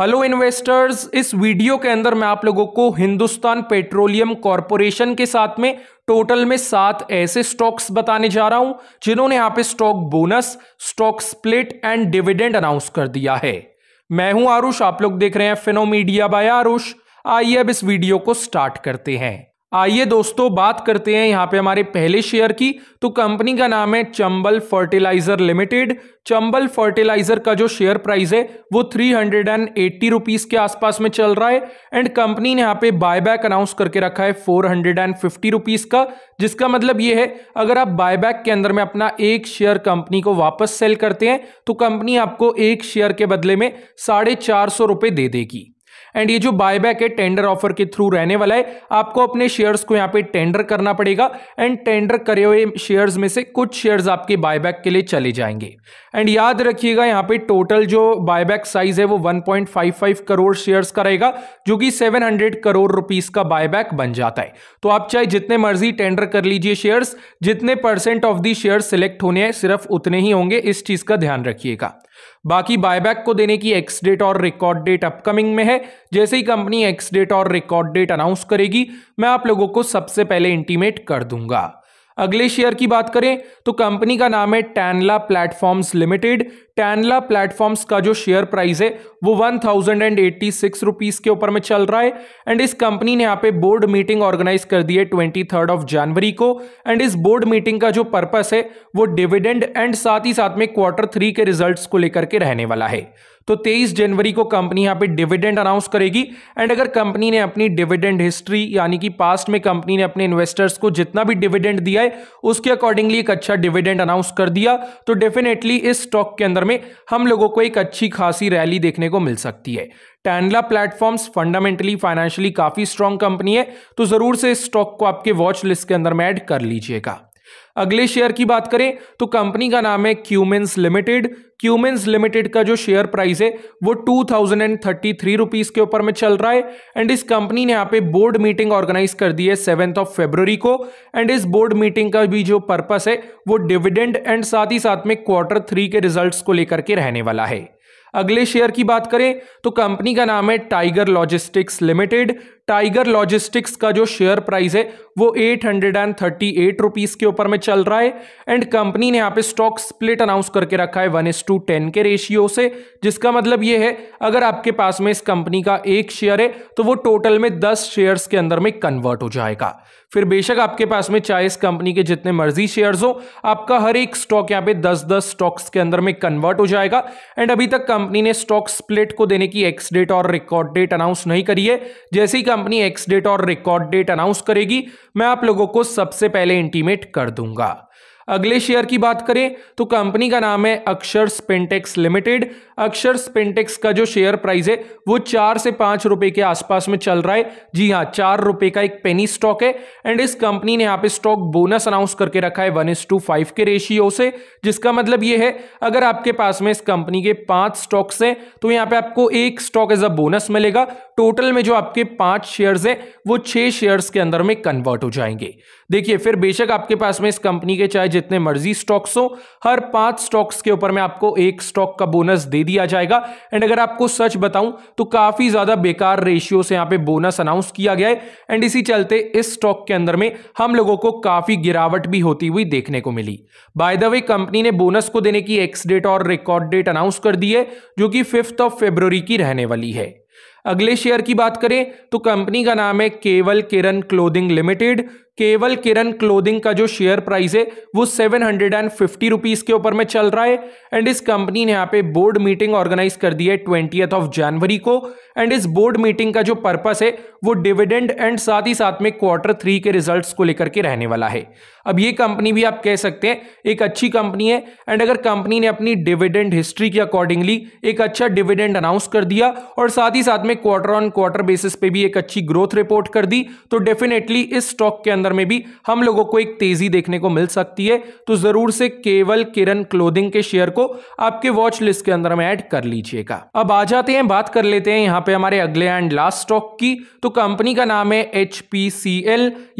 hello investors इस video के अंदर मैं आप लोगों को हिंदुस्तान पेट्रोलियम कॉरपोरेशन के साथ में टोटल में सात ऐसे स्टॉक्स बताने जा रहा हूं जिन्होंने यहां पे stock bonus stock split and dividend announce कर दिया है मैं हूं आरुष आप लोग देख रहे हैं फिनोमीडिया बाय आरुष आइए अब इस वीडियो को स्टार्ट करते हैं आइए दोस्तों बात करते हैं यहाँ पे हमारे पहले शेयर की तो कंपनी का नाम है Chambal fertiliser limited Chambal fertiliser का जो शेयर प्राइस है वो three hundred and eighty rupees के आसपास में चल रहा है एंड कंपनी ने यहाँ पे बायबैक अनाउंस करके रखा है four hundred and fifty rupees का जिसका मतलब ये है अगर आप बायबैक के अंदर में अपना एक शेयर कंपनी को वापस सेल करते हैं तो कंपनी आपको एक शेयर के बदले में साढ़े चार सौ दे देगी एंड ये जो बायबैक है टेंडर ऑफर के थ्रू रहने वाला है आपको अपने शेयर्स को यहाँ पे टेंडर करना पड़ेगा एंड टेंडर करे हुए शेयर्स में से कुछ शेयर्स आपके बायबैक के लिए चले जाएंगे एंड याद रखिएगा यहाँ पे टोटल जो बायबैक साइज है वो 1.55 करोड़ शेयर्स का रहेगा जो कि 700 करोड़ रुपीस का बायबैक बन जाता है तो आप चाहे जितने मर्जी टेंडर कर लीजिए शेयर्स जितने percent of the share select होने हैं सिर्फ उतने ही होंगे इस चीज का ध्यान रखिएगा बाकी बायबैक को देने की एक्स डेट और रिकॉर्ड डेट अपकमिंग में है जैसे ही कंपनी एक्स डेट और रिकॉर्ड डेट अनाउंस करेगी मैं आप लोगों को सबसे पहले इंटीमेट कर दूंगा अगले शेयर की बात करें तो कंपनी का नाम है Tanla platforms limited Tanla platforms का जो शेयर प्राइस है वो one thousand and eighty six rupees के ऊपर में चल रहा है एंड इस कंपनी ने यहाँ पे बोर्ड मीटिंग ऑर्गेनाइज कर दी है ट्वेंटी थर्ड ऑफ जनवरी को एंड इस बोर्ड मीटिंग का जो पर्पस है वो डिविडेंड एंड साथ ही साथ में क्वार्टर थ्री के रिजल्ट्स को लेकर के रहने वाला है तो 23 जनवरी को कंपनी यहां पे डिविडेंड अनाउंस करेगी एंड अगर कंपनी ने अपनी डिविडेंड हिस्ट्री यानी कि पास्ट में कंपनी ने अपने इन्वेस्टर्स को जितना भी डिविडेंड दिया है उसके अकॉर्डिंगली एक अच्छा डिविडेंड अनाउंस कर दिया तो डेफिनेटली इस स्टॉक के अंदर अंदर में हम लोगों को एक अच्छी खासी रैली देखने को मिल सकती है टैंडला प्लेटफॉर्म्स फंडामेंटली फाइनेंशियली काफ़ी स्ट्रांग कंपनी है तो ज़रूर से इस स्टॉक को आपके वॉच लिस्ट के अंदर में ऐड कर लीजिएगा अगले शेयर की बात करें तो कंपनी का नाम है क्यूमेंस लिमिटेड क्यूमेंस लिमिटेड का जो शेयर प्राइस है वो two thousand and thirty three rupees के ऊपर में चल रहा है एंड इस कंपनी ने यहाँ पे बोर्ड मीटिंग ऑर्गेनाइज कर दी है सेवेंथ ऑफ फेब्रवरी को एंड इस बोर्ड मीटिंग का भी जो पर्पस है वो डिविडेंड एंड साथ ही साथ में क्वार्टर थ्री के रिजल्ट को लेकर के रहने वाला है अगले शेयर की बात करें तो कंपनी का नाम है Tiger Logistics Limited Tiger Logistics का जो शेयर प्राइस है वो eight hundred and thirty eight rupees के ऊपर में चल रहा है एंड कंपनी ने यहाँ पे स्टॉक स्प्लिट अनाउंस करके रखा है वन एस टू टेन के रेशियो से जिसका मतलब ये है अगर आपके पास में इस कंपनी का एक शेयर है तो वो टोटल में दस शेयर्स के अंदर में कन्वर्ट हो जाएगा फिर बेशक आपके पास में चाहे इस कंपनी के जितने मर्जी शेयर्स हो आपका हर एक स्टॉक यहाँ पे दस दस स्टॉक्स के अंदर में कन्वर्ट हो जाएगा एंड अभी तक कंपनी ने स्टॉक स्प्लिट को देने की एक्स डेट और रिकॉर्ड डेट अनाउंस नहीं करी है जैसे ही कंपनी एक्स डेट और रिकॉर्ड डेट अनाउंस करेगी मैं आप लोगों को सबसे पहले इंटीमेट कर दूंगा अगले शेयर की बात करें तो कंपनी का नाम है अक्षर स्पेंटेक्स लिमिटेड अक्षर स्पेंटेक्स का जो शेयर प्राइस है वो चार से पांच रुपए के आसपास में चल रहा है जी हाँ चार रुपए का एक पेनी स्टॉक है एंड इस कंपनी ने यहाँ पे स्टॉक बोनस अनाउंस करके रखा है वन एस टू फाइव के रेशियो से जिसका मतलब ये है अगर आपके पास में इस कंपनी के पांच स्टॉक्स हैं तो यहाँ पे आपको एक स्टॉक एज अ बोनस मिलेगा टोटल में जो आपके पांच शेयर्स हैं वो छह शेयर्स के अंदर में कन्वर्ट हो जाएंगे देखिए फिर बेशक आपके पास में इस कंपनी के चाहे जितने मर्जी स्टॉक्स हो हर पांच स्टॉक्स के ऊपर में आपको एक स्टॉक का बोनस दे दिया जाएगा एंड अगर आपको सच बताऊं तो काफी ज्यादा बेकार रेशियो से यहां पे बोनस अनाउंस किया गया है एंड इसी चलते इस स्टॉक के अंदर में हम लोगों को काफी गिरावट भी होती हुई देखने को मिली बाय द वे कंपनी ने बोनस को देने की एक्स डेट और रिकॉर्ड डेट अनाउंस कर दी है जो कि फिफ्थ ऑफ फेब्रवरी की रहने वाली है अगले शेयर की बात करें तो कंपनी का नाम है केवल किरण क्लोदिंग लिमिटेड केवल किरण क्लोदिंग का जो शेयर प्राइस है वो seven hundred and fifty rupees के ऊपर में चल रहा है एंड इस कंपनी ने यहाँ पे बोर्ड मीटिंग ऑर्गेनाइज कर दी है ट्वेंटी ऑफ जनवरी को एंड इस बोर्ड मीटिंग का जो पर्पस है वो डिविडेंड एंड साथ ही साथ में क्वार्टर थ्री के रिजल्ट को लेकर के रहने वाला है अब ये कंपनी भी आप कह सकते हैं एक अच्छी कंपनी है एंड अगर कंपनी ने अपनी डिविडेंड हिस्ट्री के अकॉर्डिंगली एक अच्छा डिविडेंड अनाउंस कर दिया और साथ ही साथ में क्वार्टर ऑन क्वार्टर बेसिस पे भी एक अच्छी ग्रोथ रिपोर्ट कर दी तो डेफिनेटली इस स्टॉक के अंदर सेक्टर में भी हम लोगों को एक तेजी देखने को मिल सकती है तो जरूर से केवल किरण क्लोदिंग के शेयर को आपके वॉच लिस्ट के अंदर में ऐड कर लीजिएगा अब आ जाते हैं बात कर लेते हैं यहाँ पे हमारे अगले एंड लास्ट स्टॉक की तो कंपनी का नाम है एच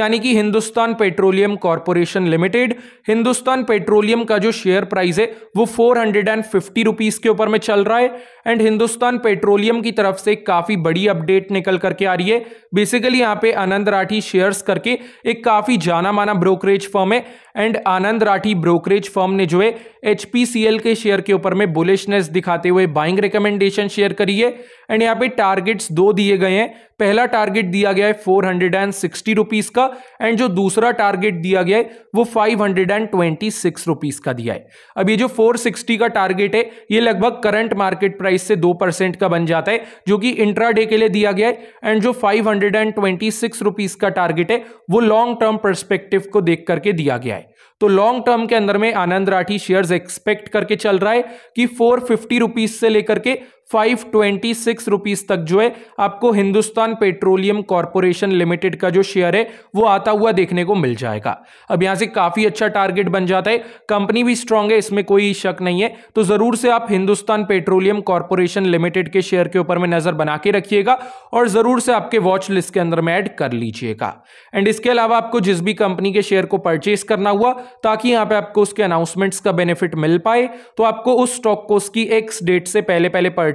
यानी कि Hindustan Petroleum Corporation Limited Hindustan Petroleum का जो शेयर प्राइस है वो four hundred and fifty rupees के ऊपर में चल रहा है एंड हिंदुस्तान पेट्रोलियम की तरफ से काफी बड़ी अपडेट निकल करके आ रही है बेसिकली यहाँ पे आनंद राठी शेयर्स करके एक एक काफ़ी जाना माना ब्रोकरेज फर्म है and Anand Rathi brokerage firm ने जो है एचपीसीएल के शेयर के ऊपर में बुलिशनेस दिखाते हुए बाइंग रिकमेंडेशन शेयर करी है एंड यहाँ पे टारगेट्स दो दिए गए हैं पहला टारगेट दिया गया है four hundred and sixty rupees का एंड जो दूसरा टारगेट दिया गया है वो five hundred and twenty six rupees का दिया है अब ये जो फोर सिक्सटी का टारगेट है ये लगभग करंट मार्केट प्राइस से दो परसेंट का बन जाता है जो कि इंट्रा डे के लिए दिया गया है एंड जो five hundred and twenty six rupees का टारगेट है वो लॉन्ग टर्म परस्पेक्टिव को देख करके दिया गया है तो लॉन्ग टर्म के अंदर में आनंद राठी शेयर्स एक्सपेक्ट करके चल रहा है कि फोर फिफ्टी रुपीज से लेकर के फाइव ट्वेंटी सिक्स रुपीज तक जो है आपको हिंदुस्तान पेट्रोलियम कॉरपोरेशन लिमिटेड का जो शेयर है वो आता हुआ देखने को मिल जाएगा अब यहां से काफी अच्छा टारगेट बन जाता है कंपनी भी स्ट्रांग है इसमें कोई शक नहीं है तो जरूर से आप हिंदुस्तान पेट्रोलियम कॉरपोरेशन लिमिटेड के शेयर के ऊपर में नजर बना के रखिएगा और जरूर से आपके वॉच लिस्ट के अंदर में एड कर लीजिएगा एंड इसके अलावा आपको जिस भी कंपनी के शेयर को परचेस करना हुआ ताकि यहां पे आपको उसके अनाउंसमेंट्स का बेनिफिट मिल पाए तो आपको उस स्टॉक को उसकी एक्स डेट से पहले पहले परचे